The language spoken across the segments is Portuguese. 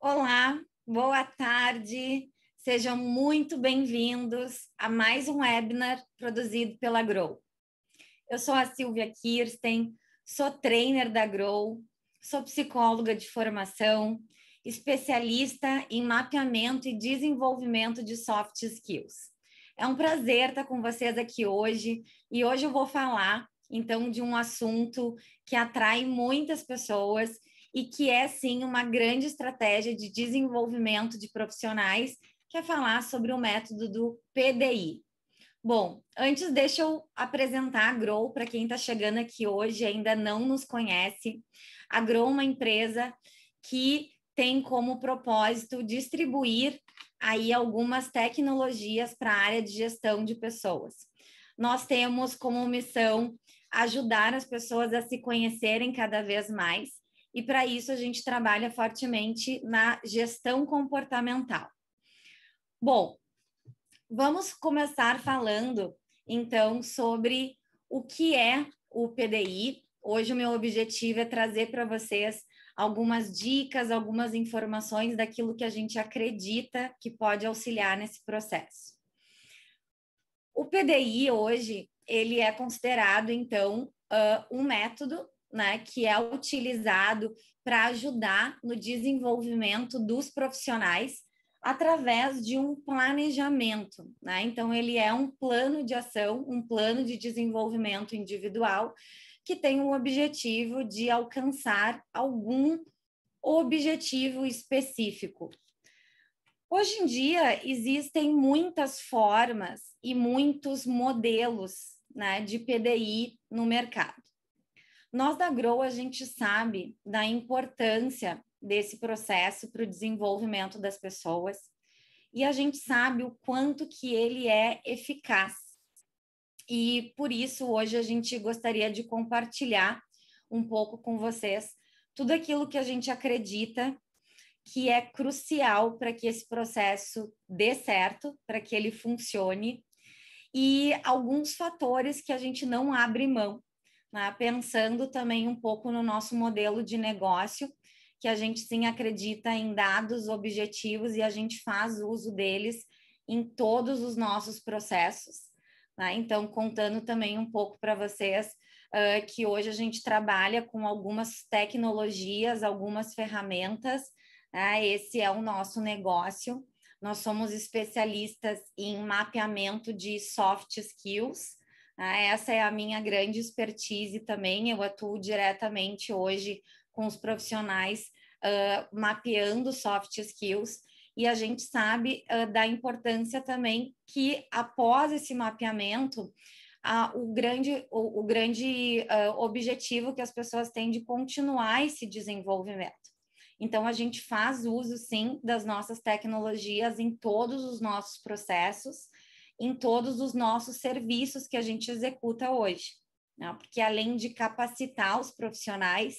Olá, boa tarde. Sejam muito bem-vindos a mais um webinar produzido pela Grow. Eu sou a Silvia Kirsten, sou trainer da Grow, sou psicóloga de formação, especialista em mapeamento e desenvolvimento de soft skills. É um prazer estar com vocês aqui hoje e hoje eu vou falar então de um assunto que atrai muitas pessoas e que é sim uma grande estratégia de desenvolvimento de profissionais, que é falar sobre o método do PDI. Bom, antes deixa eu apresentar a Grow para quem está chegando aqui hoje ainda não nos conhece. A Grow é uma empresa que tem como propósito distribuir aí algumas tecnologias para a área de gestão de pessoas. Nós temos como missão ajudar as pessoas a se conhecerem cada vez mais e para isso a gente trabalha fortemente na gestão comportamental. Bom, vamos começar falando então sobre o que é o PDI. Hoje o meu objetivo é trazer para vocês algumas dicas, algumas informações daquilo que a gente acredita que pode auxiliar nesse processo. O PDI hoje ele é considerado então ah, um método né, que é utilizado para ajudar no desenvolvimento dos profissionais através de um planejamento, né? Então ele é um plano de ação, um plano de desenvolvimento individual que tem o objetivo de alcançar algum objetivo específico. Hoje em dia existem muitas formas e muitos modelos né, de PDI no mercado. Nós da Grow, a gente sabe da importância desse processo para o desenvolvimento das pessoas e a gente sabe o quanto que ele é eficaz. E por isso, hoje a gente gostaria de compartilhar um pouco com vocês tudo aquilo que a gente acredita que é crucial para que esse processo dê certo, para que ele funcione, e alguns fatores que a gente não abre mão né? pensando também um pouco no nosso modelo de negócio, que a gente sim acredita em dados objetivos e a gente faz uso deles em todos os nossos processos. Né? Então, contando também um pouco para vocês uh, que hoje a gente trabalha com algumas tecnologias, algumas ferramentas, né? esse é o nosso negócio. Nós somos especialistas em mapeamento de soft skills, ah, essa é a minha grande expertise também. Eu atuo diretamente hoje com os profissionais uh, mapeando soft skills e a gente sabe uh, da importância também que após esse mapeamento o grande, o, o grande uh, objetivo que as pessoas têm de continuar esse desenvolvimento. Então, a gente faz uso, sim, das nossas tecnologias em todos os nossos processos, em todos os nossos serviços que a gente executa hoje. Né? Porque além de capacitar os profissionais,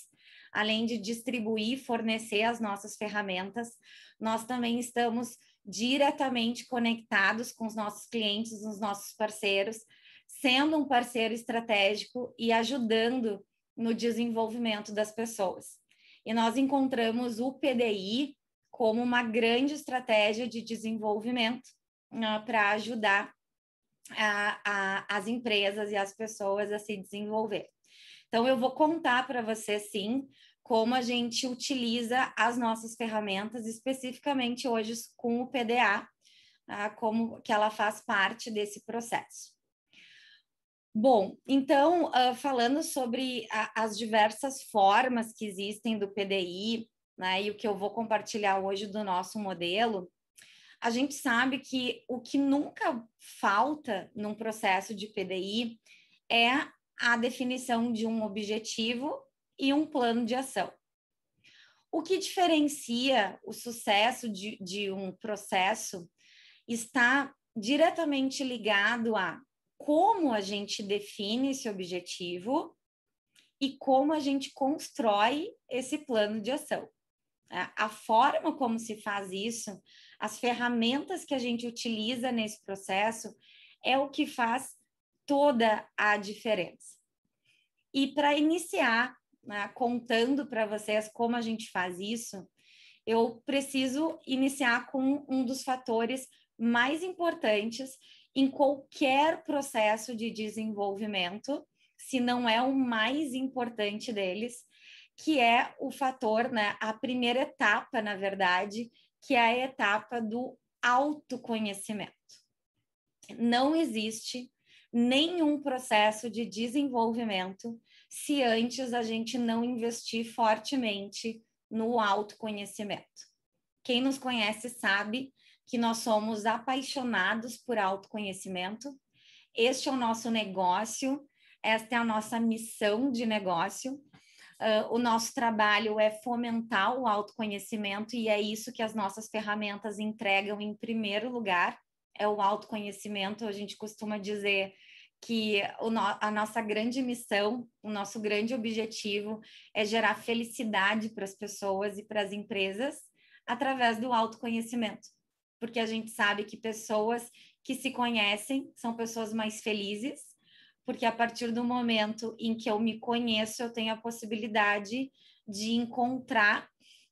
além de distribuir e fornecer as nossas ferramentas, nós também estamos diretamente conectados com os nossos clientes, os nossos parceiros, sendo um parceiro estratégico e ajudando no desenvolvimento das pessoas. E nós encontramos o PDI como uma grande estratégia de desenvolvimento ah, para ajudar a, a, as empresas e as pessoas a se desenvolver. Então, eu vou contar para você, sim, como a gente utiliza as nossas ferramentas, especificamente hoje com o PDA, ah, como que ela faz parte desse processo. Bom, então, ah, falando sobre as diversas formas que existem do PDI, né, e o que eu vou compartilhar hoje do nosso modelo, a gente sabe que o que nunca falta num processo de PDI é a definição de um objetivo e um plano de ação. O que diferencia o sucesso de, de um processo está diretamente ligado a como a gente define esse objetivo e como a gente constrói esse plano de ação. A forma como se faz isso as ferramentas que a gente utiliza nesse processo é o que faz toda a diferença. E para iniciar, né, contando para vocês como a gente faz isso, eu preciso iniciar com um dos fatores mais importantes em qualquer processo de desenvolvimento, se não é o mais importante deles, que é o fator, né, a primeira etapa, na verdade, que é a etapa do autoconhecimento. Não existe nenhum processo de desenvolvimento se antes a gente não investir fortemente no autoconhecimento. Quem nos conhece sabe que nós somos apaixonados por autoconhecimento. Este é o nosso negócio, esta é a nossa missão de negócio Uh, o nosso trabalho é fomentar o autoconhecimento e é isso que as nossas ferramentas entregam em primeiro lugar, é o autoconhecimento. A gente costuma dizer que no, a nossa grande missão, o nosso grande objetivo é gerar felicidade para as pessoas e para as empresas através do autoconhecimento, porque a gente sabe que pessoas que se conhecem são pessoas mais felizes porque a partir do momento em que eu me conheço, eu tenho a possibilidade de encontrar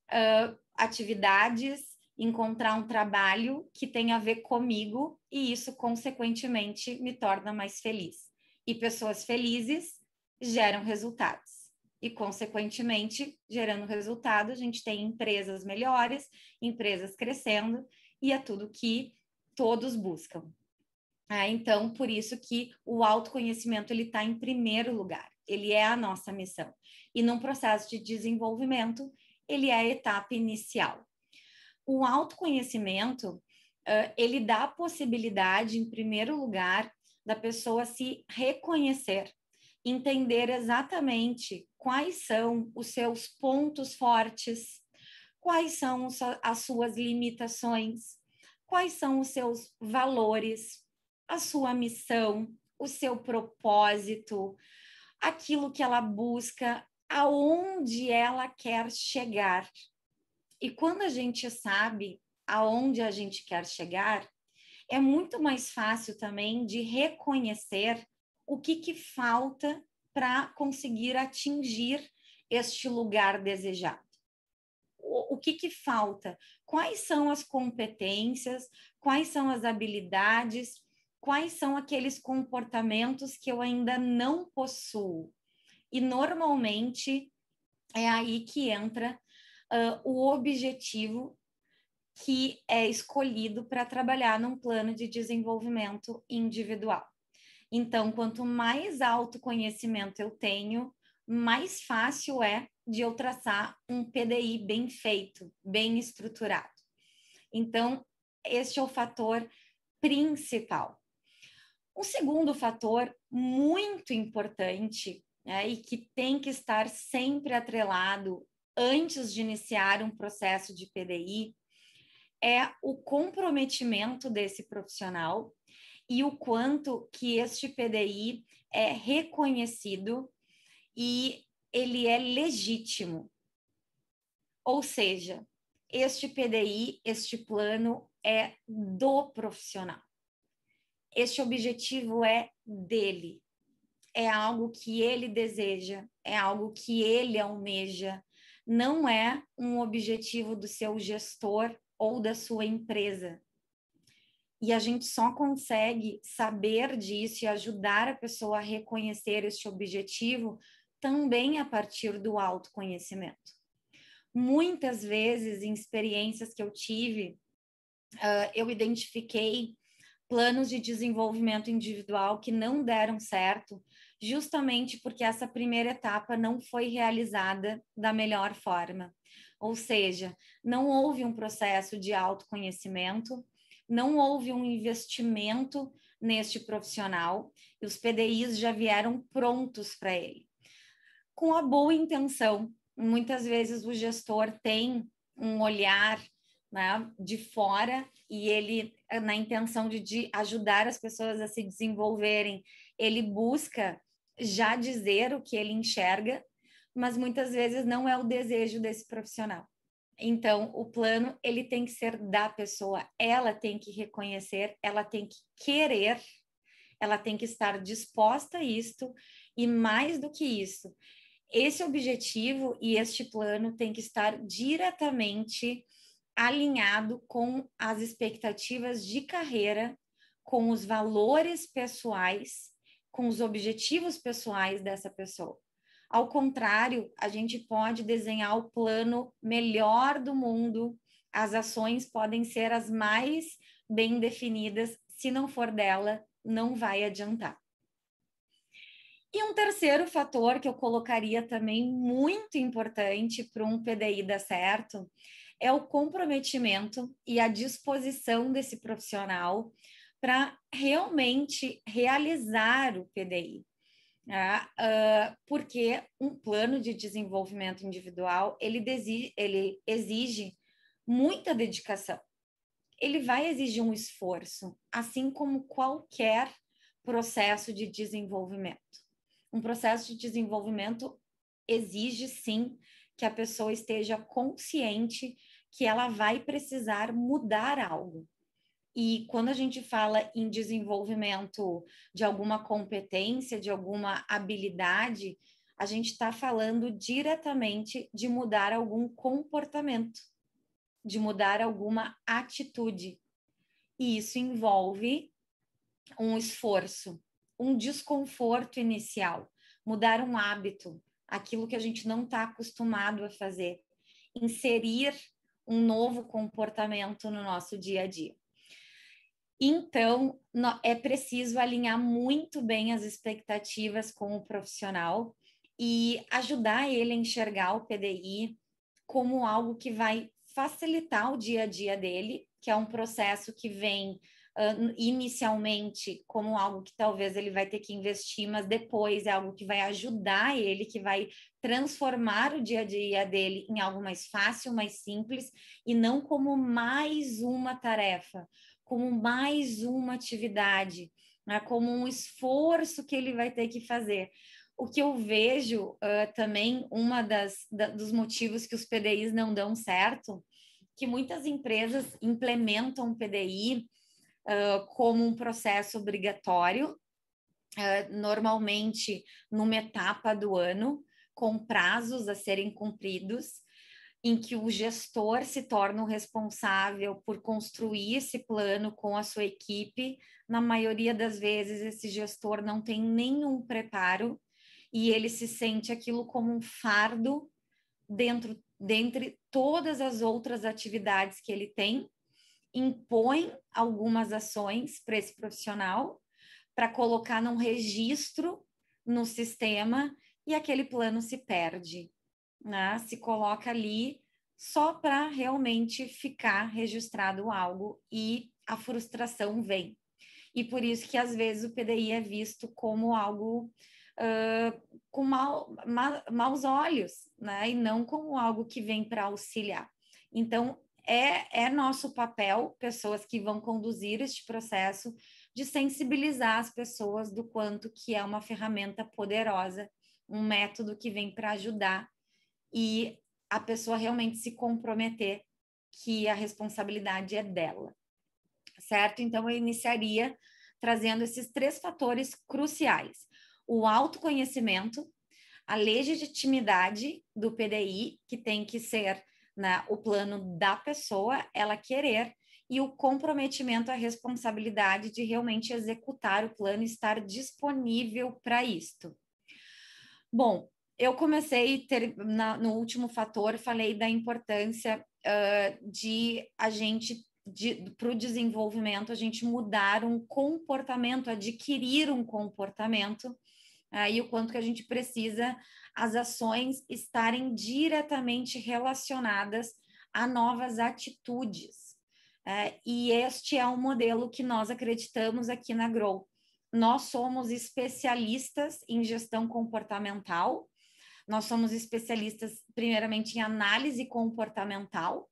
uh, atividades, encontrar um trabalho que tem a ver comigo e isso, consequentemente, me torna mais feliz. E pessoas felizes geram resultados. E, consequentemente, gerando resultado, a gente tem empresas melhores, empresas crescendo, e é tudo que todos buscam. Ah, então, por isso que o autoconhecimento ele está em primeiro lugar, ele é a nossa missão. E num processo de desenvolvimento, ele é a etapa inicial. O autoconhecimento, ele dá a possibilidade, em primeiro lugar, da pessoa se reconhecer, entender exatamente quais são os seus pontos fortes, quais são as suas limitações, quais são os seus valores, a sua missão, o seu propósito, aquilo que ela busca, aonde ela quer chegar. E quando a gente sabe aonde a gente quer chegar, é muito mais fácil também de reconhecer o que, que falta para conseguir atingir este lugar desejado. O, o que, que falta? Quais são as competências? Quais são as habilidades? quais são aqueles comportamentos que eu ainda não possuo. E normalmente é aí que entra uh, o objetivo que é escolhido para trabalhar num plano de desenvolvimento individual. Então, quanto mais autoconhecimento eu tenho, mais fácil é de eu traçar um PDI bem feito, bem estruturado. Então, este é o fator principal. Um segundo fator muito importante né, e que tem que estar sempre atrelado antes de iniciar um processo de PDI é o comprometimento desse profissional e o quanto que este PDI é reconhecido e ele é legítimo. Ou seja, este PDI, este plano é do profissional este objetivo é dele, é algo que ele deseja, é algo que ele almeja, não é um objetivo do seu gestor ou da sua empresa. E a gente só consegue saber disso e ajudar a pessoa a reconhecer este objetivo também a partir do autoconhecimento. Muitas vezes, em experiências que eu tive, uh, eu identifiquei planos de desenvolvimento individual que não deram certo, justamente porque essa primeira etapa não foi realizada da melhor forma. Ou seja, não houve um processo de autoconhecimento, não houve um investimento neste profissional e os PDIs já vieram prontos para ele. Com a boa intenção, muitas vezes o gestor tem um olhar né, de fora e ele, eh, na intenção de, de ajudar as pessoas a se desenvolverem, ele busca já dizer o que ele enxerga, mas muitas vezes não é o desejo desse profissional. Então, o plano ele tem que ser da pessoa, ela tem que reconhecer, ela tem que querer, ela tem que estar disposta a isto e mais do que isso, esse objetivo e este plano tem que estar diretamente alinhado com as expectativas de carreira, com os valores pessoais, com os objetivos pessoais dessa pessoa. Ao contrário, a gente pode desenhar o plano melhor do mundo, as ações podem ser as mais bem definidas, se não for dela, não vai adiantar. E um terceiro fator que eu colocaria também muito importante para um PDI dar certo é o comprometimento e a disposição desse profissional para realmente realizar o PDI. Uh, tá? ah, porque um plano de desenvolvimento individual ele, desige, ele exige muita dedicação. Ele vai exigir um esforço, assim como qualquer processo de desenvolvimento. Um processo de desenvolvimento exige sim que a pessoa esteja consciente que ela vai precisar mudar algo. E quando a gente fala em desenvolvimento de alguma competência, de alguma habilidade, a gente está falando diretamente de mudar algum comportamento, de mudar alguma atitude. E isso envolve um esforço, um desconforto inicial, mudar um hábito, aquilo que a gente não está acostumado a fazer, inserir um novo comportamento no nosso dia a dia. Então, é preciso alinhar muito bem as expectativas com o profissional e ajudar ele a enxergar o PDI como algo que vai facilitar o dia a dia dele, que é um processo que vem uh, inicialmente como algo que talvez ele vai ter que investir, mas depois é algo que vai ajudar ele, que vai transformar o dia a dia dele em algo mais fácil, mais simples e não como mais uma tarefa, como mais uma atividade, né? como um esforço que ele vai ter que fazer o que eu vejo uh, também, uma das da, dos motivos que os PDIs não dão certo, que muitas empresas implementam PDI como um processo obrigatório, uh, normalmente numa etapa do ano, com prazos a serem cumpridos, em que o gestor se torna o responsável por construir esse plano com a sua equipe. Na maioria das vezes, esse gestor não tem nenhum preparo e ele se sente aquilo como um fardo dentro dentre todas as outras atividades que ele tem impõe algumas ações para esse profissional para colocar num registro no sistema e aquele plano se perde, né? Se coloca ali só para realmente ficar registrado algo e a frustração vem. E por isso que às vezes o PDI é visto como algo uh, com mal, ma, maus olhos, né? E não como algo que vem para auxiliar. Então, é, é nosso papel, pessoas que vão conduzir este processo, de sensibilizar as pessoas do quanto que é uma ferramenta poderosa, um método que vem para ajudar e a pessoa realmente se comprometer que a responsabilidade é dela. Certo? Então eu iniciaria trazendo esses três fatores cruciais: o autoconhecimento, a legitimidade do PDI, que tem que ser né, o plano da pessoa, ela querer e o comprometimento, a responsabilidade de realmente executar o plano e estar disponível para isto. Bom, eu comecei ter, na, no último fator, falei da importância uh, de a gente, para o desenvolvimento, a gente mudar um comportamento, adquirir um comportamento né, e o quanto que a gente precisa as ações estarem diretamente relacionadas a novas atitudes. Né, e este é um modelo que nós acreditamos aqui na Grow. Nós somos especialistas em gestão comportamental, nós somos especialistas, primeiramente, em análise comportamental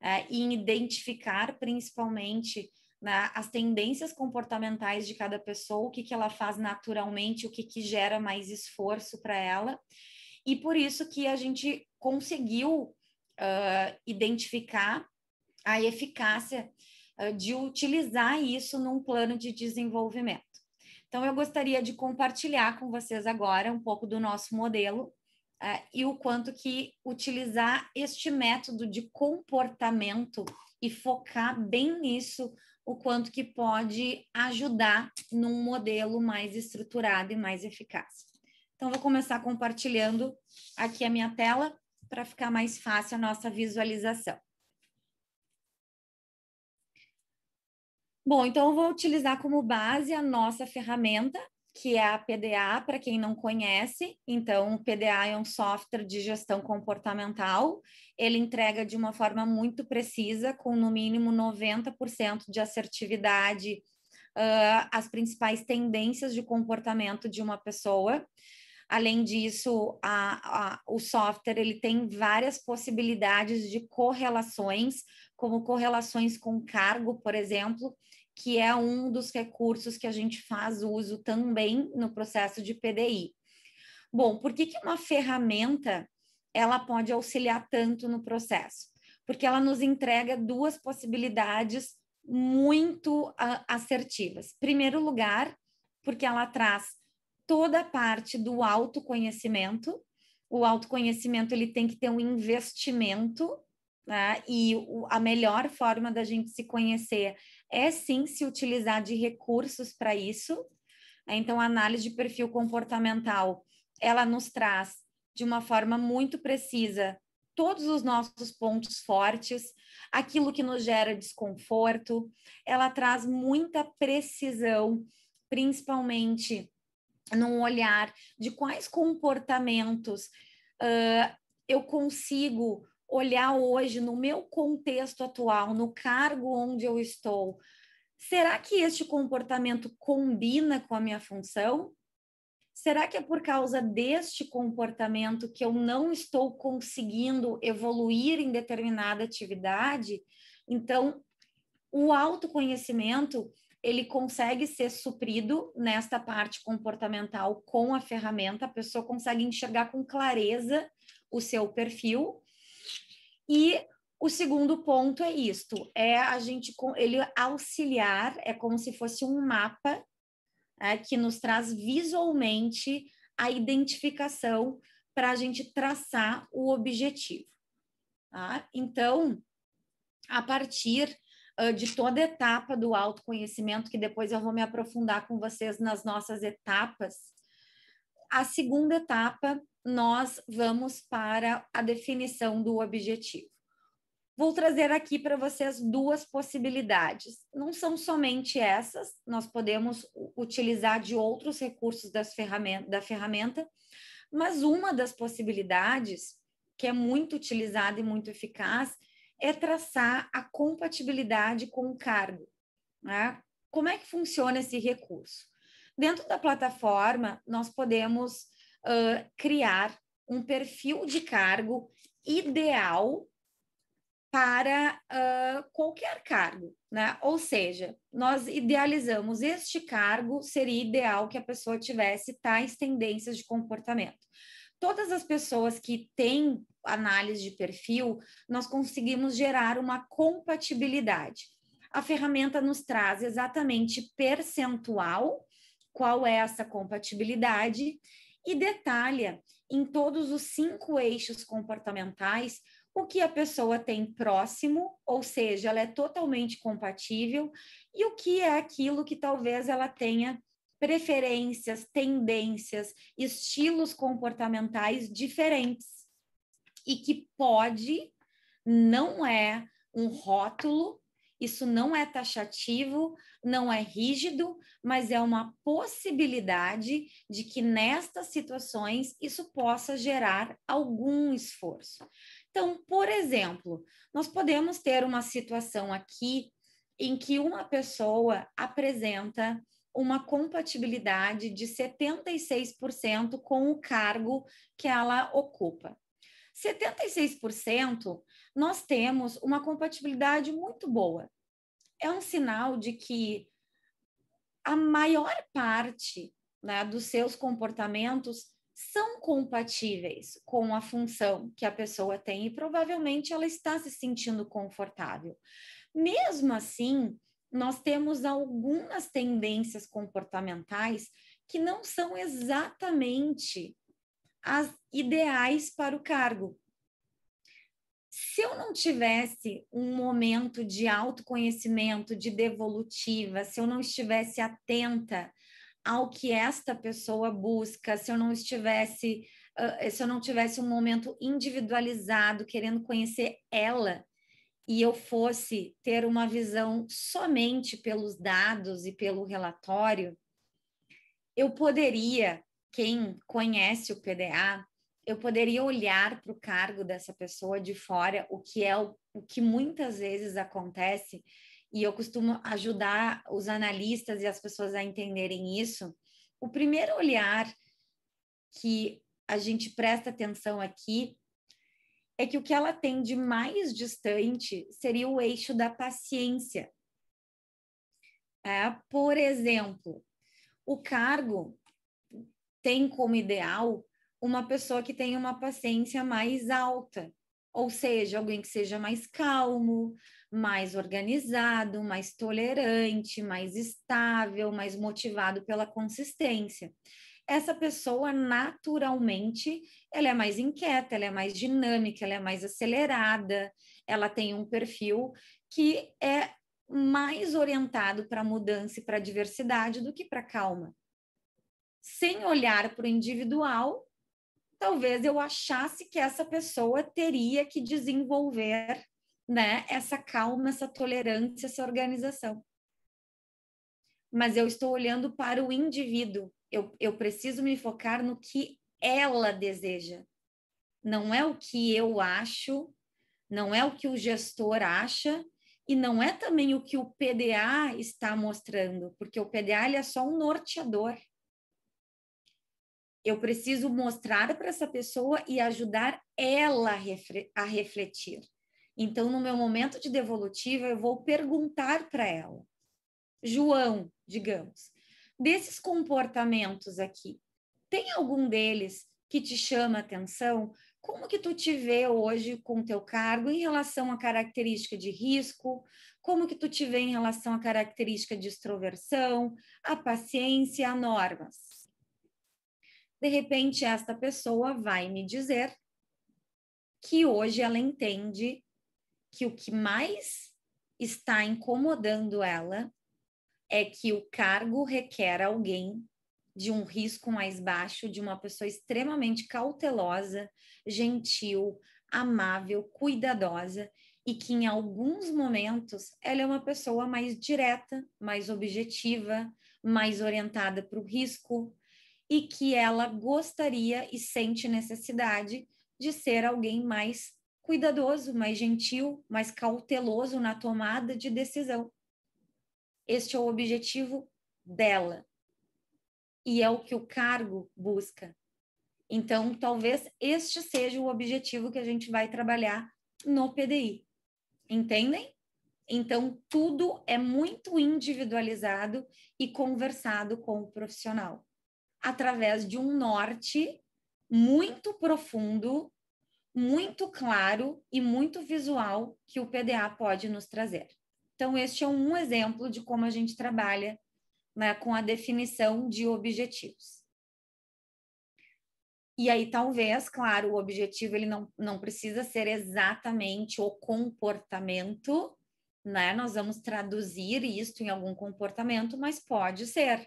né, e em identificar, principalmente, né, as tendências comportamentais de cada pessoa, o que, que ela faz naturalmente, o que, que gera mais esforço para ela. E por isso que a gente conseguiu uh, identificar a eficácia uh, de utilizar isso num plano de desenvolvimento. Então, eu gostaria de compartilhar com vocês agora um pouco do nosso modelo Uh, e o quanto que utilizar este método de comportamento e focar bem nisso o quanto que pode ajudar num modelo mais estruturado e mais eficaz. Então, vou começar compartilhando aqui a minha tela para ficar mais fácil a nossa visualização. Bom, então eu vou utilizar como base a nossa ferramenta, que é a PDA, para quem não conhece. Então, o PDA é um software de gestão comportamental ele entrega de uma forma muito precisa, com no mínimo 90% de assertividade, uh, as principais tendências de comportamento de uma pessoa. Além disso, a, a, o software ele tem várias possibilidades de correlações, como correlações com cargo, por exemplo, que é um dos recursos que a gente faz uso também no processo de PDI. Bom, por que, que uma ferramenta ela pode auxiliar tanto no processo, porque ela nos entrega duas possibilidades muito ah, assertivas. Primeiro lugar, porque ela traz toda a parte do autoconhecimento. O autoconhecimento ele tem que ter um investimento, né? E a melhor forma da gente se conhecer é sim se utilizar de recursos para isso. Então, a análise de perfil comportamental ela nos traz de uma forma muito precisa todos os nossos pontos fortes, aquilo que nos gera desconforto, ela traz muita precisão, principalmente num olhar de quais comportamentos uh, eu consigo olhar hoje no meu contexto atual, no cargo onde eu estou. Será que este comportamento combina com a minha função? Será que é por causa deste comportamento que eu não estou conseguindo evoluir em determinada atividade? Então, o autoconhecimento ele consegue ser suprido nesta parte comportamental com a ferramenta, a pessoa consegue enxergar com clareza o seu perfil. E o segundo ponto é isto, é a gente ele auxiliar, é como se fosse um mapa é, que nos traz visualmente a identificação para a gente traçar o objetivo. Tá? Então, a partir uh, de toda etapa do autoconhecimento, que depois eu vou me aprofundar com vocês nas nossas etapas, a segunda etapa nós vamos para a definição do objetivo. Vou trazer aqui para vocês duas possibilidades. Não são somente essas, nós podemos utilizar de outros recursos ferramenta, da ferramenta, mas uma das possibilidades, que é muito utilizada e muito eficaz, é traçar a compatibilidade com o cargo. Né? Como é que funciona esse recurso? Dentro da plataforma, nós podemos uh, criar um perfil de cargo ideal para uh, qualquer cargo, né? Ou seja, nós idealizamos este cargo, seria ideal que a pessoa tivesse tais tá, tendências de comportamento. Todas as pessoas que têm análise de perfil, nós conseguimos gerar uma compatibilidade. A ferramenta nos traz exatamente percentual, qual é essa compatibilidade, e detalha em todos os cinco eixos comportamentais o que a pessoa tem próximo, ou seja, ela é totalmente compatível, e o que é aquilo que talvez ela tenha preferências, tendências, estilos comportamentais diferentes e que pode não é um rótulo, isso não é taxativo, não é rígido, mas é uma possibilidade de que nestas situações isso possa gerar algum esforço. Então, por exemplo, nós podemos ter uma situação aqui em que uma pessoa apresenta uma compatibilidade de 76% com o cargo que ela ocupa. 76% nós temos uma compatibilidade muito boa. É um sinal de que a maior parte né, dos seus comportamentos são compatíveis com a função que a pessoa tem e provavelmente ela está se sentindo confortável. Mesmo assim, nós temos algumas tendências comportamentais que não são exatamente as ideais para o cargo. Se eu não tivesse um momento de autoconhecimento, de devolutiva, se eu não estivesse atenta ao que esta pessoa busca, se eu não estivesse, se eu não tivesse um momento individualizado querendo conhecer ela e eu fosse ter uma visão somente pelos dados e pelo relatório, eu poderia, quem conhece o PDA, eu poderia olhar para o cargo dessa pessoa de fora, o que é o, o que muitas vezes acontece e eu costumo ajudar os analistas e as pessoas a entenderem isso. O primeiro olhar que a gente presta atenção aqui é que o que ela tem de mais distante seria o eixo da paciência. É, por exemplo, o cargo tem como ideal uma pessoa que tem uma paciência mais alta, ou seja, alguém que seja mais calmo, mais organizado, mais tolerante, mais estável, mais motivado pela consistência. Essa pessoa naturalmente, ela é mais inquieta, ela é mais dinâmica, ela é mais acelerada, ela tem um perfil que é mais orientado para mudança e para diversidade do que para calma. Sem olhar para o individual, talvez eu achasse que essa pessoa teria que desenvolver né, essa calma, essa tolerância, essa organização. Mas eu estou olhando para o indivíduo. Eu, eu preciso me focar no que ela deseja. Não é o que eu acho, não é o que o gestor acha, e não é também o que o PDA está mostrando, porque o PDA ele é só um norteador. Eu preciso mostrar para essa pessoa e ajudar ela a refletir. Então, no meu momento de devolutiva, eu vou perguntar para ela, João, digamos, desses comportamentos aqui, tem algum deles que te chama atenção? Como que tu te vê hoje com teu cargo em relação à característica de risco? Como que tu te vê em relação à característica de extroversão, a paciência, a normas? de repente esta pessoa vai me dizer que hoje ela entende que o que mais está incomodando ela é que o cargo requer alguém de um risco mais baixo, de uma pessoa extremamente cautelosa, gentil, amável, cuidadosa e que em alguns momentos ela é uma pessoa mais direta, mais objetiva, mais orientada para o risco, e que ela gostaria e sente necessidade de ser alguém mais cuidadoso, mais gentil, mais cauteloso na tomada de decisão. Este é o objetivo dela e é o que o cargo busca. Então, talvez este seja o objetivo que a gente vai trabalhar no PDI. Entendem? Então, tudo é muito individualizado e conversado com o profissional através de um norte muito profundo, muito claro e muito visual que o PDA pode nos trazer. Então, este é um exemplo de como a gente trabalha né, com a definição de objetivos. E aí, talvez, claro, o objetivo ele não, não precisa ser exatamente o comportamento, né? Nós vamos traduzir isso em algum comportamento, mas pode ser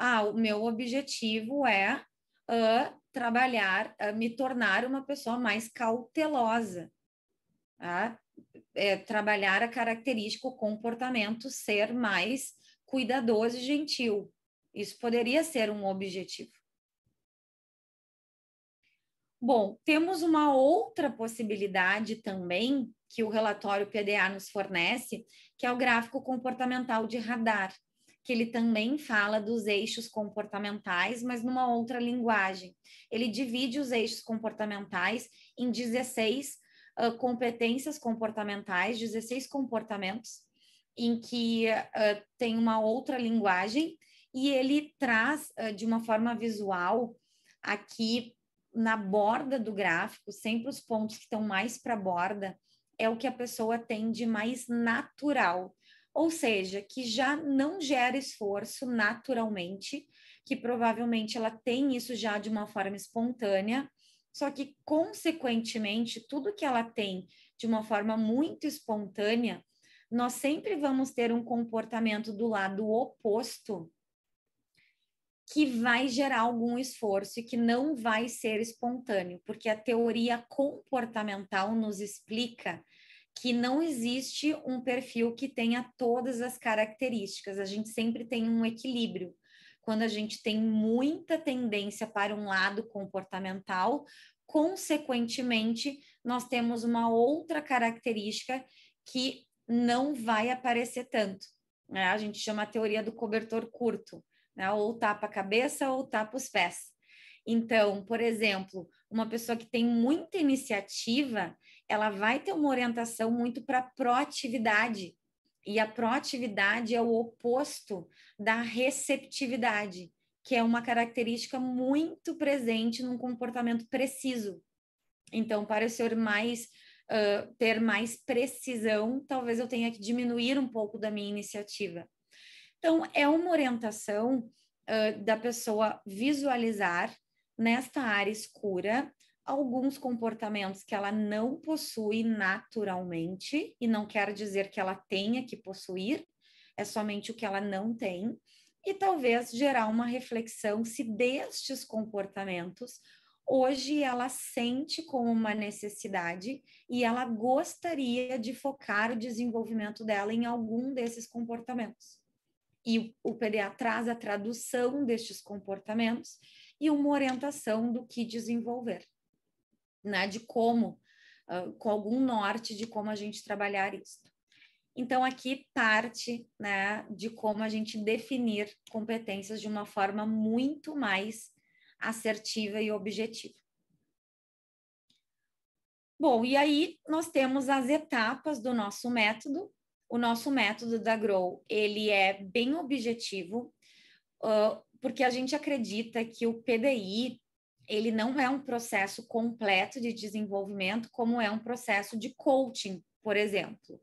ah, o meu objetivo é uh, trabalhar, uh, me tornar uma pessoa mais cautelosa, tá? é, trabalhar a característica, o comportamento, ser mais cuidadoso e gentil. Isso poderia ser um objetivo. Bom, temos uma outra possibilidade também que o relatório PDA nos fornece, que é o gráfico comportamental de radar que ele também fala dos eixos comportamentais, mas numa outra linguagem. Ele divide os eixos comportamentais em 16 uh, competências comportamentais, 16 comportamentos, em que uh, tem uma outra linguagem, e ele traz uh, de uma forma visual aqui na borda do gráfico, sempre os pontos que estão mais para a borda, é o que a pessoa tem de mais natural ou seja, que já não gera esforço naturalmente, que provavelmente ela tem isso já de uma forma espontânea, só que consequentemente tudo que ela tem de uma forma muito espontânea, nós sempre vamos ter um comportamento do lado oposto que vai gerar algum esforço e que não vai ser espontâneo, porque a teoria comportamental nos explica que não existe um perfil que tenha todas as características, a gente sempre tem um equilíbrio. Quando a gente tem muita tendência para um lado comportamental, consequentemente, nós temos uma outra característica que não vai aparecer tanto. Né? A gente chama a teoria do cobertor curto, né? ou tapa a cabeça ou tapa os pés. Então, por exemplo, uma pessoa que tem muita iniciativa, ela vai ter uma orientação muito para proatividade. E a proatividade é o oposto da receptividade, que é uma característica muito presente num comportamento preciso. Então, para o senhor mais uh, ter mais precisão, talvez eu tenha que diminuir um pouco da minha iniciativa. Então, é uma orientação uh, da pessoa visualizar nesta área escura alguns comportamentos que ela não possui naturalmente, e não quer dizer que ela tenha que possuir, é somente o que ela não tem, e talvez gerar uma reflexão se destes comportamentos hoje ela sente como uma necessidade e ela gostaria de focar o desenvolvimento dela em algum desses comportamentos. E o PDA traz a tradução destes comportamentos e uma orientação do que desenvolver né, de como, uh, com algum norte de como a gente trabalhar isso. Então, aqui parte né, de como a gente definir competências de uma forma muito mais assertiva e objetiva. Bom, e aí nós temos as etapas do nosso método. O nosso método da Grow, ele é bem objetivo, uh, porque a gente acredita que o PDI ele não é um processo completo de desenvolvimento, como é um processo de coaching, por exemplo.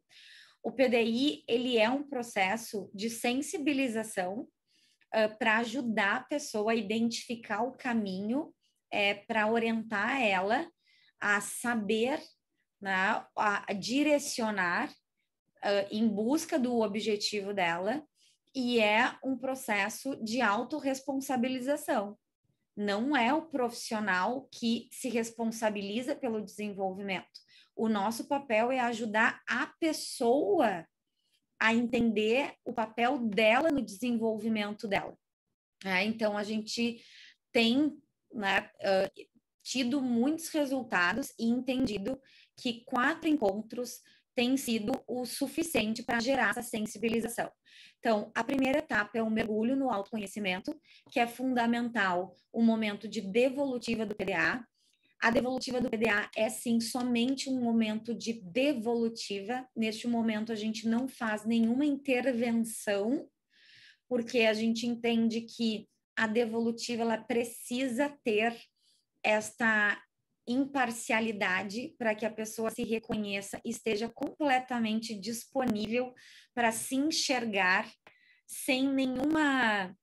O PDI ele é um processo de sensibilização uh, para ajudar a pessoa a identificar o caminho, é, para orientar ela a saber, né, a direcionar uh, em busca do objetivo dela, e é um processo de autorresponsabilização não é o profissional que se responsabiliza pelo desenvolvimento. O nosso papel é ajudar a pessoa a entender o papel dela no desenvolvimento dela. É, então, a gente tem né, uh, tido muitos resultados e entendido que quatro encontros tem sido o suficiente para gerar essa sensibilização. Então, a primeira etapa é o mergulho no autoconhecimento, que é fundamental o momento de devolutiva do PDA. A devolutiva do PDA é sim somente um momento de devolutiva. Neste momento, a gente não faz nenhuma intervenção, porque a gente entende que a devolutiva ela precisa ter esta imparcialidade para que a pessoa se reconheça e esteja completamente disponível para se enxergar sem nenhuma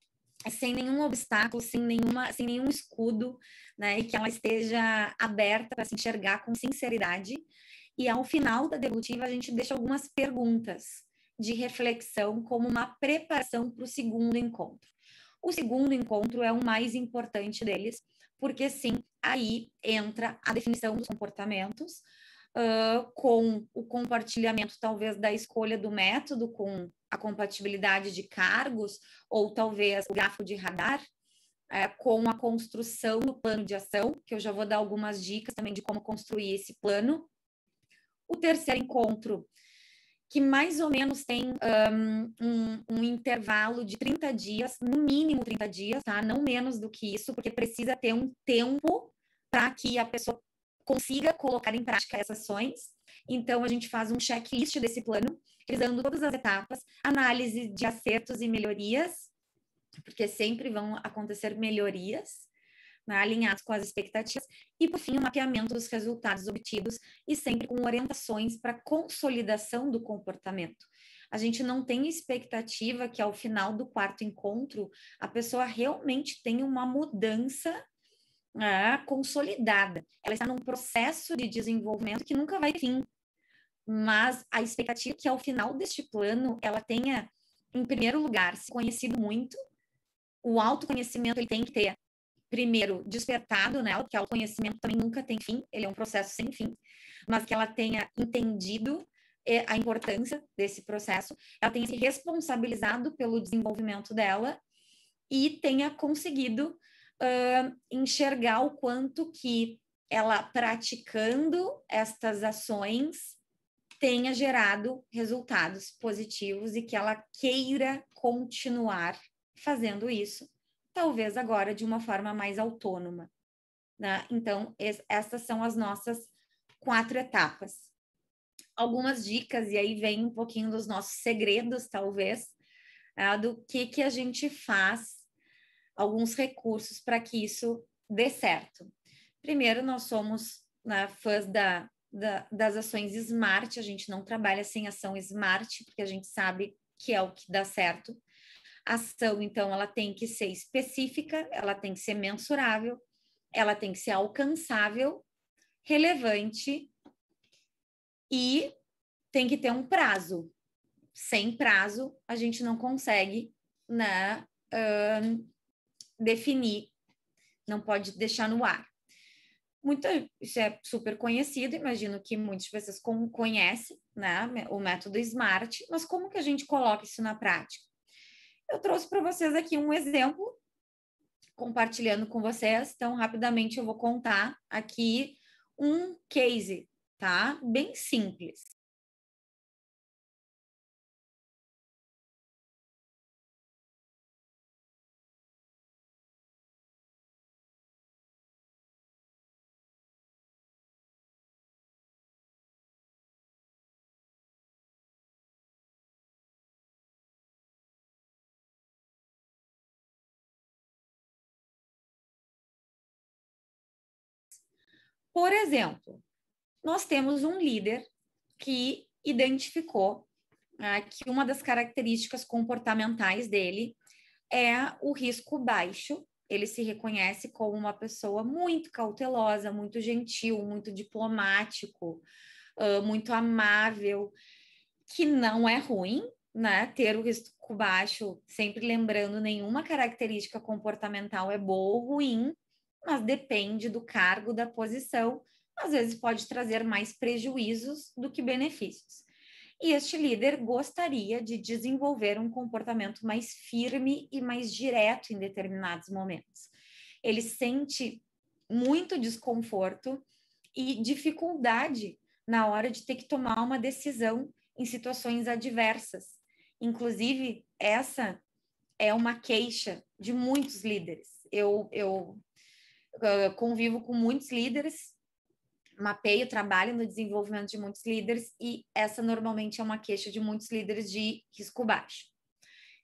sem nenhum obstáculo, sem nenhuma, sem nenhum escudo, né, e que ela esteja aberta para se enxergar com sinceridade. E ao final da devolutiva a gente deixa algumas perguntas de reflexão como uma preparação para o segundo encontro. O segundo encontro é o mais importante deles, porque sim, aí entra a definição dos comportamentos, uh, com o compartilhamento, talvez, da escolha do método com a compatibilidade de cargos, ou talvez o gráfico de radar, eh, com a construção do plano de ação, que eu já vou dar algumas dicas também de como construir esse plano. O terceiro encontro que mais ou menos tem um, um, intervalo de 30 dias, no mínimo 30 dias, tá? Não menos do que isso, porque precisa ter um tempo para que a pessoa consiga colocar em prática essas ações. Então, a gente faz um checklist desse plano, visando todas as etapas, análise de acertos e melhorias, porque sempre vão acontecer melhorias, né, alinhados com as expectativas, e por fim, o mapeamento dos resultados obtidos e sempre com orientações para consolidação do comportamento. A gente não tem expectativa que ao final do quarto encontro a pessoa realmente tenha uma mudança né, consolidada. Ela está num processo de desenvolvimento que nunca vai fim. Mas a expectativa é que ao final deste plano ela tenha, em primeiro lugar, se conhecido muito. O autoconhecimento ele tem que ter primeiro, despertado nela, né, porque o conhecimento também nunca tem fim, ele é um processo sem fim, mas que ela tenha entendido eh, a importância desse processo, ela tenha se responsabilizado pelo desenvolvimento dela e tenha conseguido uh, enxergar o quanto que ela praticando estas ações tenha gerado resultados positivos e que ela queira continuar fazendo isso talvez agora de uma forma mais autônoma. Né? Então, es essas são as nossas quatro etapas. Algumas dicas, e aí vem um pouquinho dos nossos segredos, talvez, é, do que, que a gente faz, alguns recursos para que isso dê certo. Primeiro, nós somos né, fãs da, da, das ações smart, a gente não trabalha sem ação smart, porque a gente sabe que é o que dá certo. A ação, então, ela tem que ser específica, ela tem que ser mensurável, ela tem que ser alcançável, relevante e tem que ter um prazo. Sem prazo, a gente não consegue né, uh, definir, não pode deixar no ar. Muito, isso é super conhecido, imagino que muitas pessoas conhecem né, o método SMART, mas como que a gente coloca isso na prática? Eu trouxe para vocês aqui um exemplo, compartilhando com vocês. Então, rapidamente eu vou contar aqui um case, tá? Bem simples. Por exemplo, nós temos um líder que identificou ah, que uma das características comportamentais dele é o risco baixo. Ele se reconhece como uma pessoa muito cautelosa, muito gentil, muito diplomático, uh, muito amável, que não é ruim, né? Ter o risco baixo, sempre lembrando, nenhuma característica comportamental é boa ou ruim, mas depende do cargo, da posição, às vezes pode trazer mais prejuízos do que benefícios. E este líder gostaria de desenvolver um comportamento mais firme e mais direto em determinados momentos. Ele sente muito desconforto e dificuldade na hora de ter que tomar uma decisão em situações adversas. Inclusive, essa é uma queixa de muitos líderes. Eu, eu convivo com muitos líderes, mapeio, trabalho no desenvolvimento de muitos líderes e essa normalmente é uma queixa de muitos líderes de risco baixo.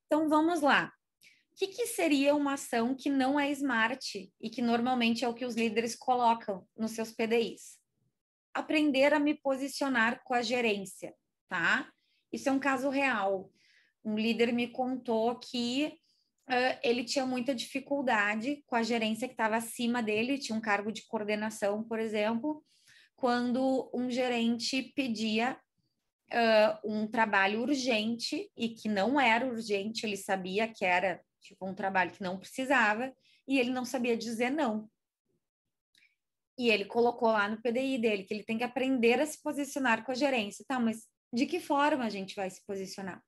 Então vamos lá. O que, que seria uma ação que não é smart e que normalmente é o que os líderes colocam nos seus PDIs? Aprender a me posicionar com a gerência, tá? Isso é um caso real. Um líder me contou que Uh, ele tinha muita dificuldade com a gerência que estava acima dele, tinha um cargo de coordenação, por exemplo, quando um gerente pedia uh, um trabalho urgente e que não era urgente, ele sabia que era tipo um trabalho que não precisava e ele não sabia dizer não. E ele colocou lá no PDI dele que ele tem que aprender a se posicionar com a gerência. Tá, mas de que forma a gente vai se posicionar?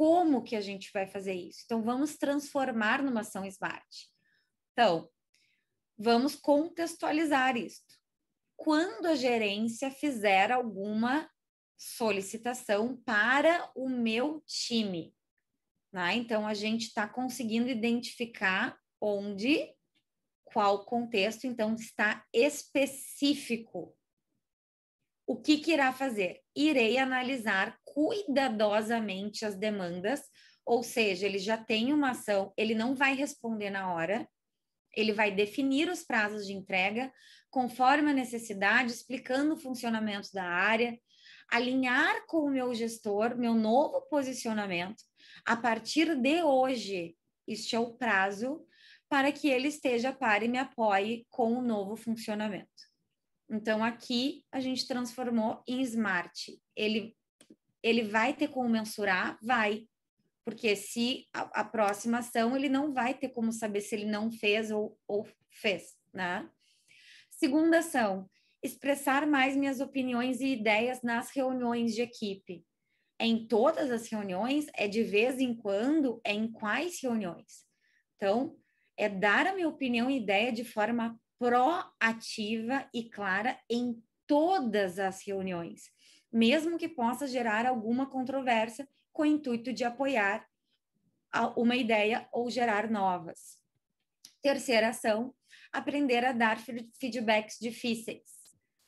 como que a gente vai fazer isso. Então, vamos transformar numa ação SMART. Então, vamos contextualizar isto. Quando a gerência fizer alguma solicitação para o meu time, né? então a gente está conseguindo identificar onde, qual contexto, então está específico. O que, que irá fazer? Irei analisar cuidadosamente as demandas, ou seja, ele já tem uma ação, ele não vai responder na hora, ele vai definir os prazos de entrega conforme a necessidade, explicando o funcionamento da área, alinhar com o meu gestor meu novo posicionamento. A partir de hoje, este é o prazo para que ele esteja par e me apoie com o novo funcionamento. Então, aqui a gente transformou em smart. Ele ele vai ter como mensurar? Vai. Porque se a, a, próxima ação, ele não vai ter como saber se ele não fez ou, ou fez, né? Segunda ação, expressar mais minhas opiniões e ideias nas reuniões de equipe. em todas as reuniões? É de vez em quando? É em quais reuniões? Então, é dar a minha opinião e ideia de forma proativa e clara em todas as reuniões mesmo que possa gerar alguma controvérsia, com o intuito de apoiar uma ideia ou gerar novas. Terceira ação, aprender a dar feedbacks difíceis.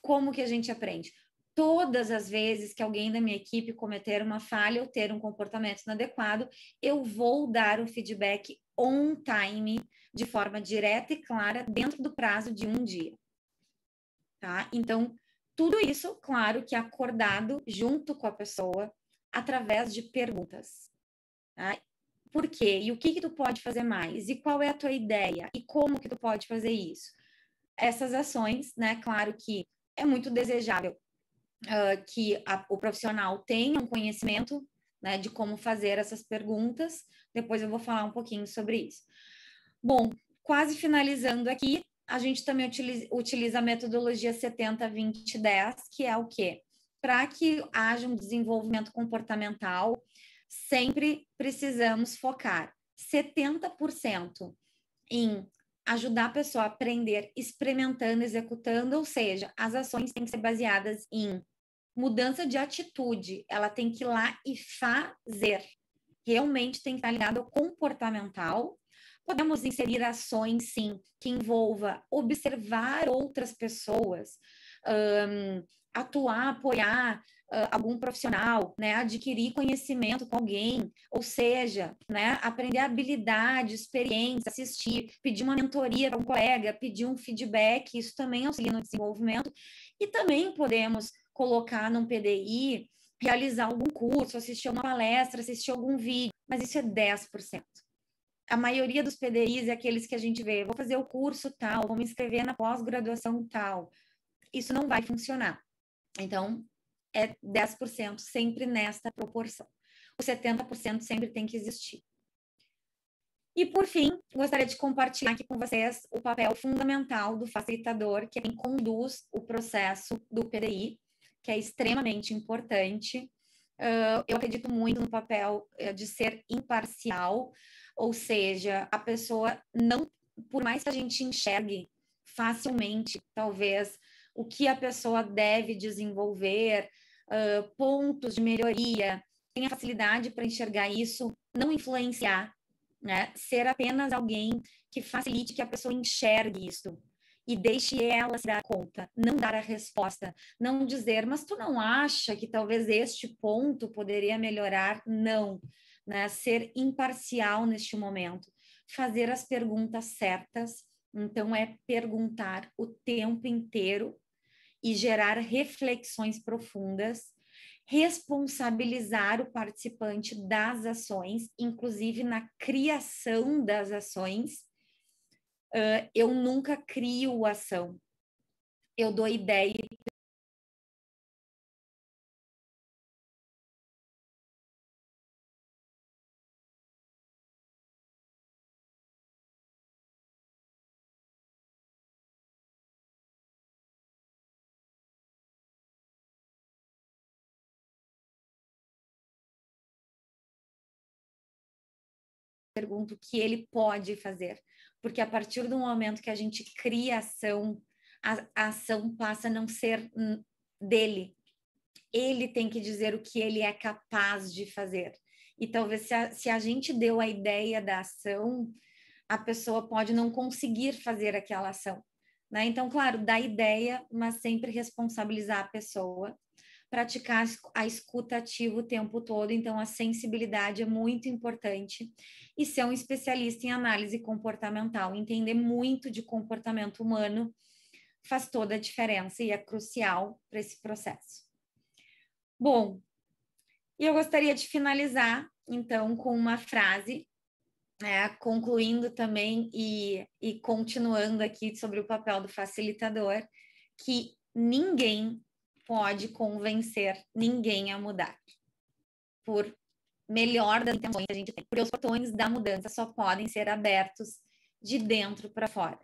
Como que a gente aprende? Todas as vezes que alguém da minha equipe cometer uma falha ou ter um comportamento inadequado, eu vou dar o feedback on time, de forma direta e clara, dentro do prazo de um dia. Tá? Então, tudo isso, claro, que acordado junto com a pessoa através de perguntas. Tá? Por quê? E o que, que tu pode fazer mais? E qual é a tua ideia? E como que tu pode fazer isso? Essas ações, né? Claro que é muito desejável uh, que a, o profissional tenha um conhecimento né, de como fazer essas perguntas. Depois eu vou falar um pouquinho sobre isso. Bom, quase finalizando aqui, a gente também utiliza, utiliza a metodologia 70-20-10, que é o quê? Para que haja um desenvolvimento comportamental, sempre precisamos focar 70% em ajudar a pessoa a aprender experimentando, executando, ou seja, as ações têm que ser baseadas em mudança de atitude, ela tem que ir lá e fazer. Realmente tem que estar ligado ao comportamental Podemos inserir ações, sim, que envolva observar outras pessoas, um, atuar, apoiar uh, algum profissional, né? adquirir conhecimento com alguém, ou seja, né? aprender habilidade, experiência, assistir, pedir uma mentoria para um colega, pedir um feedback, isso também auxilia no desenvolvimento. E também podemos colocar num PDI, realizar algum curso, assistir uma palestra, assistir algum vídeo, mas isso é 10% a maioria dos PDIs é aqueles que a gente vê, vou fazer o curso tal, vou me inscrever na pós-graduação tal. Isso não vai funcionar. Então, é 10% sempre nesta proporção. O 70% sempre tem que existir. E por fim, gostaria de compartilhar aqui com vocês o papel fundamental do facilitador, que é quem conduz o processo do PDI, que é extremamente importante. Ah, eu acredito muito no papel eh, de ser imparcial, ou seja, a pessoa não, por mais que a gente enxergue facilmente, talvez, o que a pessoa deve desenvolver, uh, pontos de melhoria, tenha facilidade para enxergar isso, não influenciar, né? Ser apenas alguém que facilite que a pessoa enxergue isso e deixe ela se dar conta, não dar a resposta, não dizer, mas tu não acha que talvez este ponto poderia melhorar? Não né? Ser imparcial neste momento, fazer as perguntas certas. Então, é perguntar o tempo inteiro e gerar reflexões profundas, responsabilizar o participante das ações, inclusive na criação das ações. Uh, eu nunca crio ação, eu dou ideia pergunto o que ele pode fazer, porque a partir do momento que a gente cria ação, a, a ação passa a não ser dele. Ele tem que dizer o que ele é capaz de fazer. E talvez se a, se a gente deu a ideia da ação, a pessoa pode não conseguir fazer aquela ação. Né? Então, claro, dá ideia, mas sempre responsabilizar a pessoa praticar a escuta ativa o tempo todo, então a sensibilidade é muito importante e ser um especialista em análise comportamental, entender muito de comportamento humano faz toda a diferença e é crucial para esse processo. Bom, e eu gostaria de finalizar então com uma frase é, concluindo também e, e continuando aqui sobre o papel do facilitador, que ninguém pode convencer ninguém a mudar. Por melhor das intenções que a gente tem, porque os portões da mudança só podem ser abertos de dentro para fora.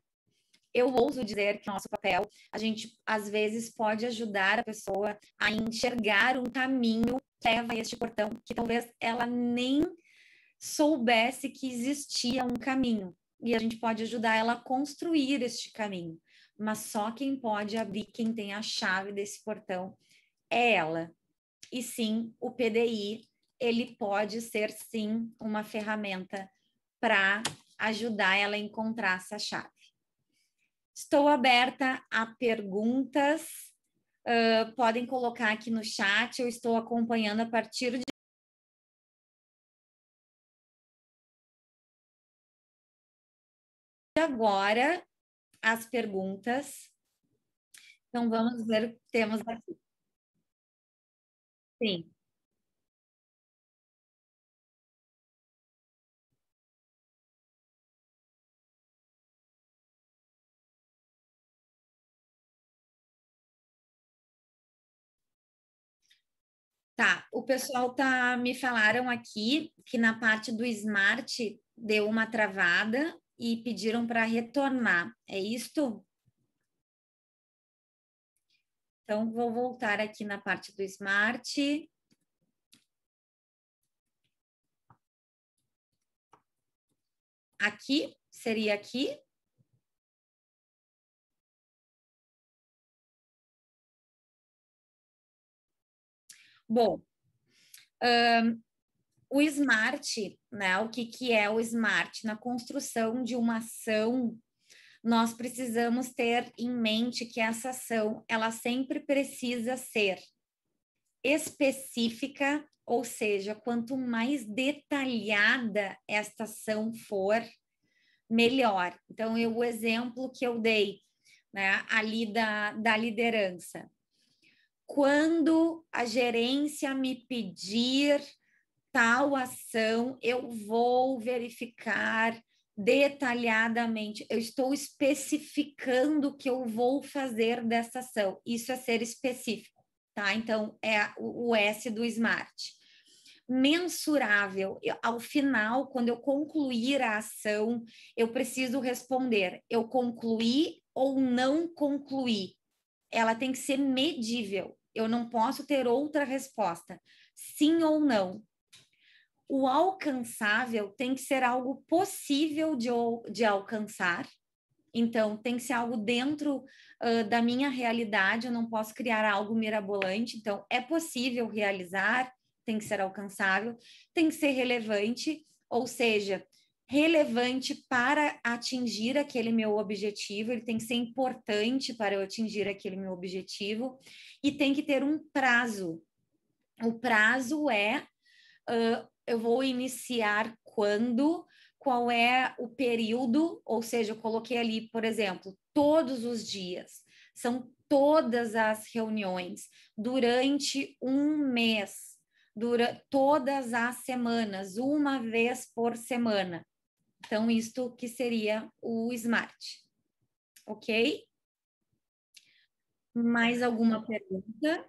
Eu ouso dizer que nosso papel, a gente às vezes pode ajudar a pessoa a enxergar um caminho que leva a este portão, que talvez ela nem soubesse que existia um caminho. E a gente pode ajudar ela a construir este caminho mas só quem pode abrir, quem tem a chave desse portão é ela. E sim, o PDI, ele pode ser sim uma ferramenta para ajudar ela a encontrar essa chave. Estou aberta a perguntas. Uh, podem colocar aqui no chat, eu estou acompanhando a partir de agora as perguntas. Então, vamos ver o que temos aqui. Sim. Tá, o pessoal tá me falaram aqui que na parte do Smart deu uma travada, e pediram para retornar. É isto? Então, vou voltar aqui na parte do Smart. Aqui, seria aqui. Bom, o smart, né? O que, que é o smart? Na construção de uma ação, nós precisamos ter em mente que essa ação ela sempre precisa ser específica, ou seja, quanto mais detalhada esta ação for, melhor. Então, eu, o exemplo que eu dei né, ali da, da liderança. Quando a gerência me pedir tal ação eu vou verificar detalhadamente, eu estou especificando o que eu vou fazer dessa ação. Isso é ser específico, tá? Então, é o S do SMART. Mensurável, eu, ao final, quando eu concluir a ação, eu preciso responder: eu concluí ou não concluí? Ela tem que ser medível, eu não posso ter outra resposta, sim ou não o alcançável tem que ser algo possível de, de alcançar. Então, tem que ser algo dentro uh, da minha realidade, eu não posso criar algo mirabolante. Então, é possível realizar, tem que ser alcançável, tem que ser relevante, ou seja, relevante para atingir aquele meu objetivo, ele tem que ser importante para eu atingir aquele meu objetivo e tem que ter um prazo. O prazo é uh, eu vou iniciar quando, qual é o período, ou seja, eu coloquei ali, por exemplo, todos os dias, são todas as reuniões, durante um mês, dura todas as semanas, uma vez por semana. Então, isto que seria o SMART. Ok? Mais alguma pergunta?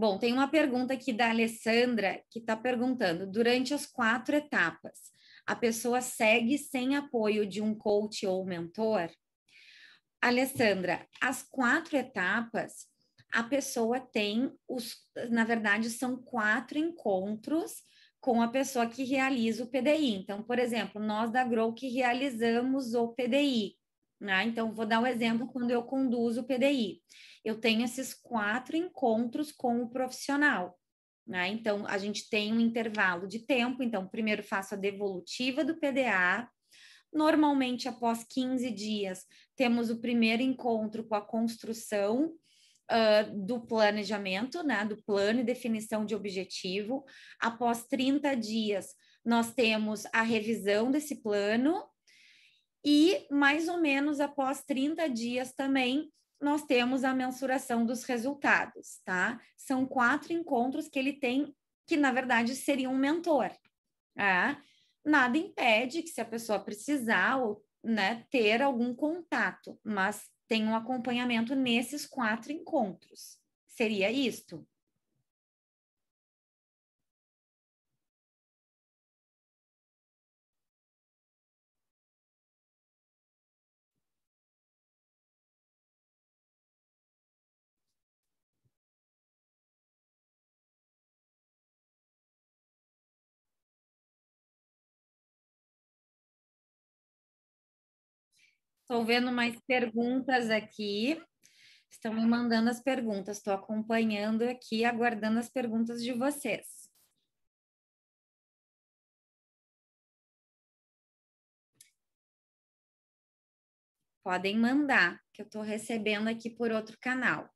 Bom, tem uma pergunta aqui da Alessandra que está perguntando: durante as quatro etapas, a pessoa segue sem apoio de um coach ou mentor? Alessandra, as quatro etapas, a pessoa tem os, na verdade, são quatro encontros com a pessoa que realiza o PDI. Então, por exemplo, nós da Grow que realizamos o PDI. Né? Então, vou dar um exemplo quando eu conduzo o PDI. Eu tenho esses quatro encontros com o profissional. Né? Então, a gente tem um intervalo de tempo. Então, primeiro faço a devolutiva do PDA. Normalmente, após 15 dias, temos o primeiro encontro com a construção Uh, do planejamento, né, do plano e definição de objetivo. Após 30 dias, nós temos a revisão desse plano e mais ou menos após 30 dias também nós temos a mensuração dos resultados, tá? São quatro encontros que ele tem, que na verdade seria um mentor. É? Nada impede que se a pessoa precisar ou né, ter algum contato, mas tem um acompanhamento nesses quatro encontros. Seria isto. Estou vendo mais perguntas aqui. Estão me mandando as perguntas. Estou acompanhando aqui, aguardando as perguntas de vocês. Podem mandar, que eu estou recebendo aqui por outro canal.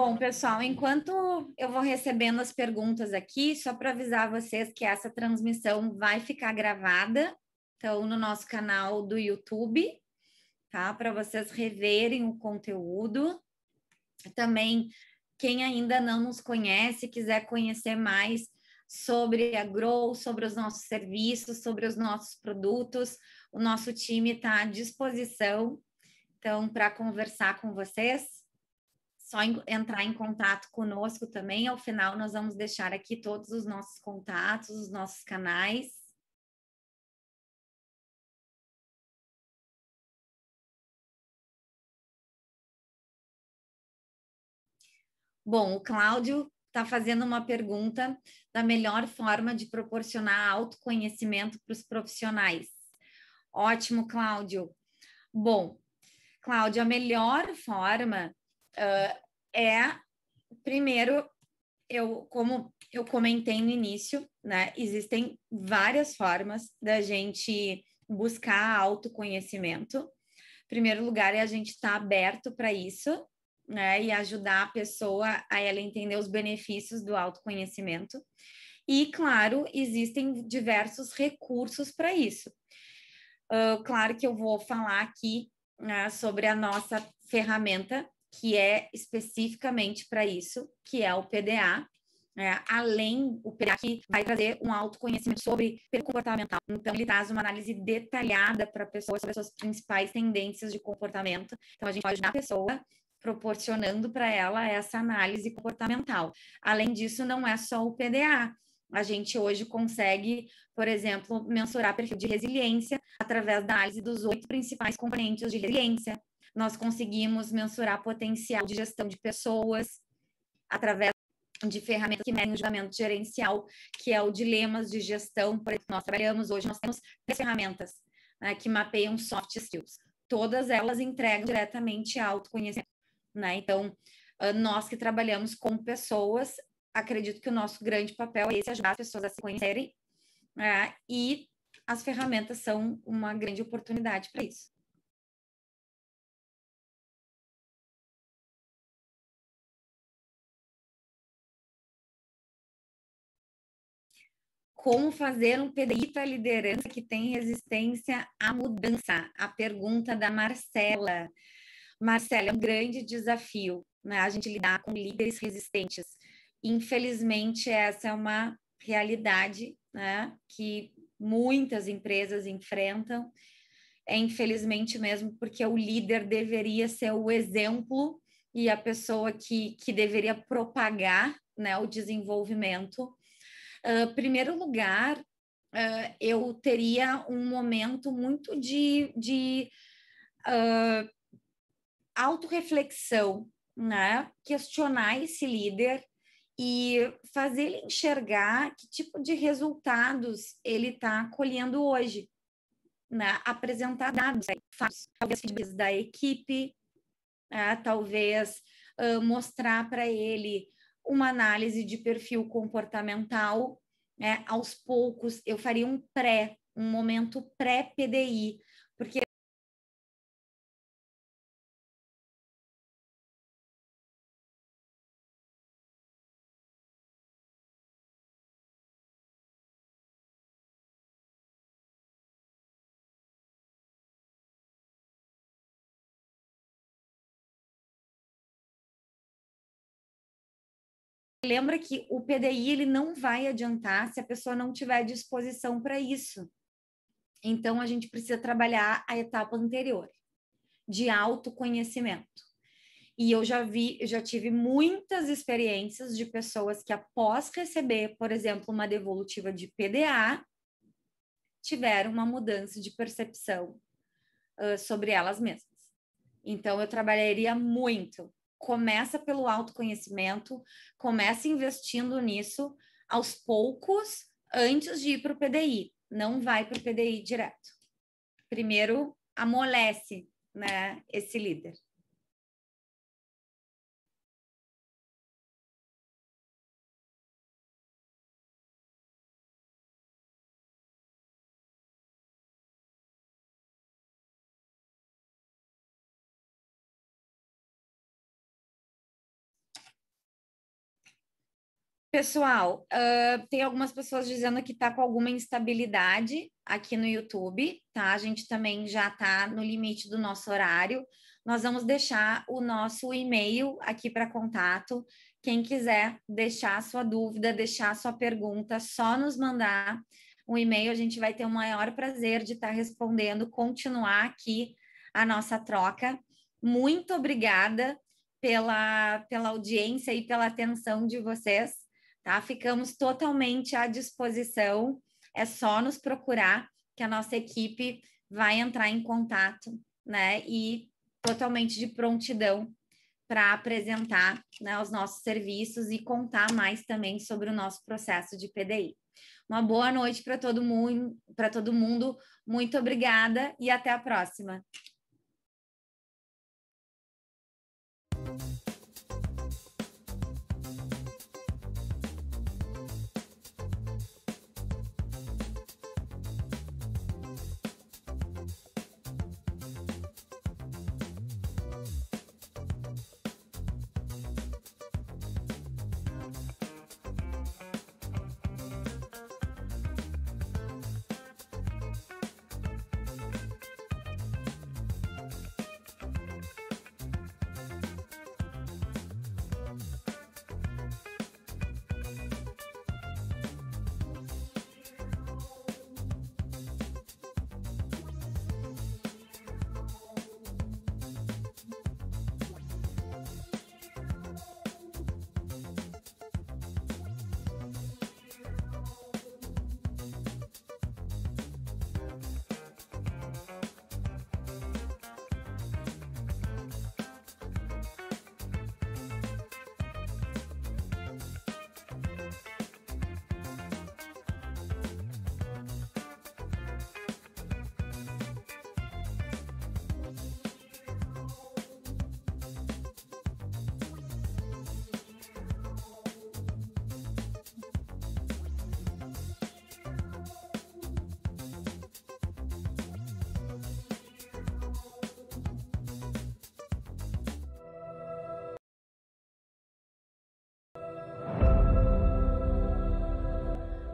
Bom, pessoal, enquanto eu vou recebendo as perguntas aqui, só para avisar vocês que essa transmissão vai ficar gravada, então no nosso canal do YouTube, tá? Para vocês reverem o conteúdo. Também quem ainda não nos conhece, quiser conhecer mais sobre a Grow, sobre os nossos serviços, sobre os nossos produtos, o nosso time está à disposição, então para conversar com vocês só entrar em contato conosco também. Ao final, nós vamos deixar aqui todos os nossos contatos, os nossos canais. Bom, o Cláudio está fazendo uma pergunta da melhor forma de proporcionar autoconhecimento para os profissionais. Ótimo, Cláudio. Bom, Cláudio, a melhor forma uh, é, primeiro, eu, como eu comentei no início, né, existem várias formas da gente buscar autoconhecimento. Primeiro lugar é a gente estar tá aberto para isso, né, e ajudar a pessoa a ela entender os benefícios do autoconhecimento. E, claro, existem diversos recursos para isso. Uh, claro que eu vou falar aqui né, sobre a nossa ferramenta que é especificamente para isso, que é o PDA, é, né? além o PDA que vai trazer um autoconhecimento sobre comportamental. Então, ele traz uma análise detalhada para a pessoa sobre as suas principais tendências de comportamento. Então, a gente pode ajudar a pessoa proporcionando para ela essa análise comportamental. Além disso, não é só o PDA. A gente hoje consegue, por exemplo, mensurar perfil de resiliência através da análise dos oito principais componentes de resiliência nós conseguimos mensurar potencial de gestão de pessoas através de ferramentas que medem o julgamento gerencial, que é o dilemas de gestão, por exemplo, nós trabalhamos hoje, nós temos três ferramentas né, que mapeiam soft skills. Todas elas entregam diretamente autoconhecimento. Né? Então, ah, nós que trabalhamos com pessoas, acredito que o nosso grande papel é esse, ajudar as pessoas a se conhecerem, né? e as ferramentas são uma grande oportunidade para isso. como fazer um PDI para liderança que tem resistência à mudança? A pergunta da Marcela. Marcela, é um grande desafio né, a gente lidar com líderes resistentes. Infelizmente, essa é uma realidade né, que muitas empresas enfrentam. É infelizmente mesmo, porque o líder deveria ser o exemplo e a pessoa que, que deveria propagar né, o desenvolvimento primeiro lugar, uh, eu teria um momento muito de, de uh, autorreflexão, né? questionar esse líder e fazer ele enxergar que tipo de resultados ele está colhendo hoje. Né? Apresentar dados, talvez da equipe, né? talvez uh, mostrar para ele uma análise de perfil comportamental, né? aos poucos, eu faria um pré, um momento pré-PDI, porque Lembra que o PDI ele não vai adiantar se a pessoa não tiver disposição para isso. Então a gente precisa trabalhar a etapa anterior de autoconhecimento. E eu já vi, eu já tive muitas experiências de pessoas que após receber, por exemplo, uma devolutiva de PDA, tiveram uma mudança de percepção uh, sobre elas mesmas. Então eu trabalharia muito começa pelo autoconhecimento, começa investindo nisso aos poucos antes de ir para o PDI. Não vai para o PDI direto. Primeiro amolece né, esse líder. Pessoal, uh, tem algumas pessoas dizendo que está com alguma instabilidade aqui no YouTube, tá? A gente também já está no limite do nosso horário. Nós vamos deixar o nosso e-mail aqui para contato. Quem quiser deixar a sua dúvida, deixar a sua pergunta, só nos mandar um e-mail. A gente vai ter o maior prazer de estar tá respondendo, continuar aqui a nossa troca. Muito obrigada pela, pela audiência e pela atenção de vocês tá? Ficamos totalmente à disposição, é só nos procurar que a nossa equipe vai entrar em contato, né? E totalmente de prontidão para apresentar né, os nossos serviços e contar mais também sobre o nosso processo de PDI. Uma boa noite para todo mundo, para todo mundo. Muito obrigada e até a próxima.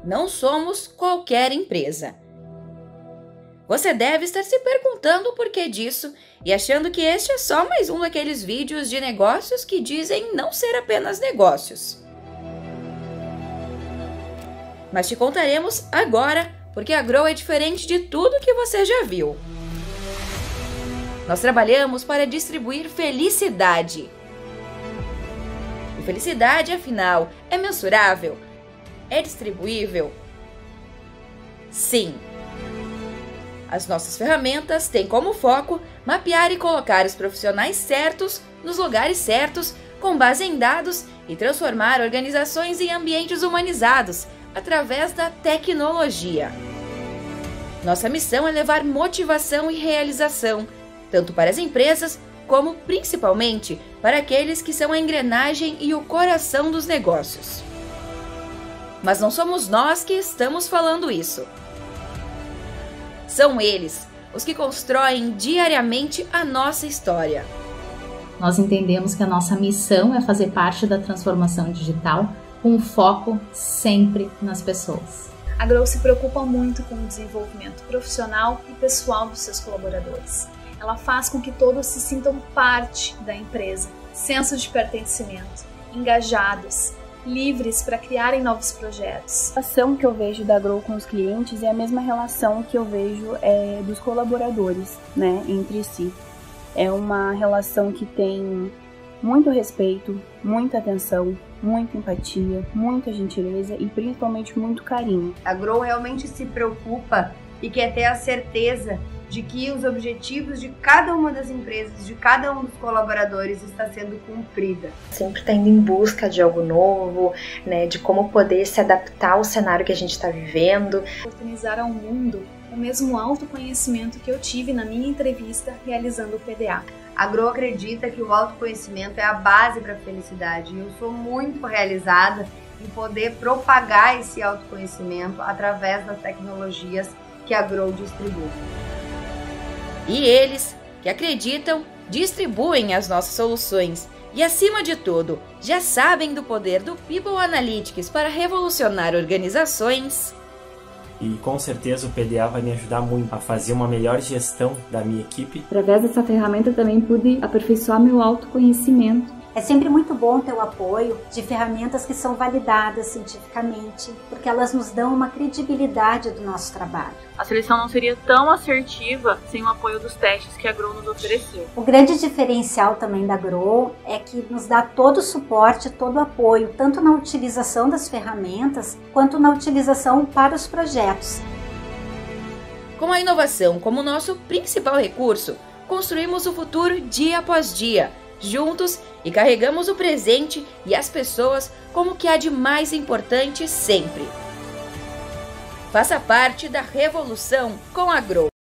Não somos qualquer empresa. Você deve estar se perguntando o porquê disso e achando que este é só mais um daqueles vídeos de negócios que dizem não ser apenas negócios. Mas te contaremos agora porque a Grow é diferente de tudo que você já viu. Nós trabalhamos para distribuir felicidade. E felicidade, afinal, é mensurável, é distribuível? Sim. As nossas ferramentas têm como foco mapear e colocar os profissionais certos nos lugares certos, com base em dados e transformar organizações em ambientes humanizados através da tecnologia. Nossa missão é levar motivação e realização, tanto para as empresas como principalmente para aqueles que são a engrenagem e o coração dos negócios mas não somos nós que estamos falando isso. São eles, os que constroem diariamente a nossa história. Nós entendemos que a nossa missão é fazer parte da transformação digital com foco sempre nas pessoas. A Grow se preocupa muito com o desenvolvimento profissional e pessoal dos seus colaboradores. Ela faz com que todos se sintam parte da empresa, senso de pertencimento, engajados, livres para criarem novos projetos. A relação que eu vejo da Grow com os clientes é a mesma relação que eu vejo é, dos colaboradores, né, entre si. É uma relação que tem muito respeito, muita atenção, muita empatia, muita gentileza e principalmente muito carinho. A Grow realmente se preocupa e quer ter a certeza de que os objetivos de cada uma das empresas, de cada um dos colaboradores está sendo cumprida. Sempre está indo em busca de algo novo, né, de como poder se adaptar ao cenário que a gente está vivendo. Oportunizar ao mundo o mesmo autoconhecimento que eu tive na minha entrevista realizando o PDA. A Gro acredita que o autoconhecimento é a base para a felicidade e eu sou muito realizada em poder propagar esse autoconhecimento através das tecnologias que a Grow distribui. E eles, que acreditam, distribuem as nossas soluções e, acima de tudo, já sabem do poder do People Analytics para revolucionar organizações. E com certeza o PDA vai me ajudar muito a fazer uma melhor gestão da minha equipe. Através dessa ferramenta também pude aperfeiçoar meu autoconhecimento é sempre muito bom ter o apoio de ferramentas que são validadas cientificamente, porque elas nos dão uma credibilidade do nosso trabalho. A seleção não seria tão assertiva sem o apoio dos testes que a Grow nos ofereceu. O grande diferencial também da Grow é que nos dá todo o suporte, todo o apoio, tanto na utilização das ferramentas quanto na utilização para os projetos. Com a inovação como nosso principal recurso, construímos o futuro dia após dia juntos e carregamos o presente e as pessoas como o que há de mais importante sempre. Faça parte da revolução com a Grow.